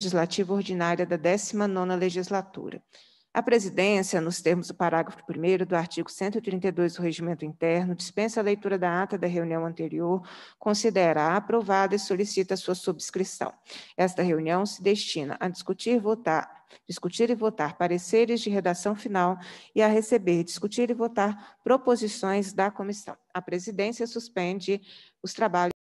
Legislativa Ordinária da 19ª Legislatura. A presidência, nos termos do parágrafo 1 do artigo 132 do Regimento Interno, dispensa a leitura da ata da reunião anterior, considera aprovada e solicita sua subscrição. Esta reunião se destina a discutir, votar, discutir e votar pareceres de redação final e a receber, discutir e votar proposições da comissão. A presidência suspende os trabalhos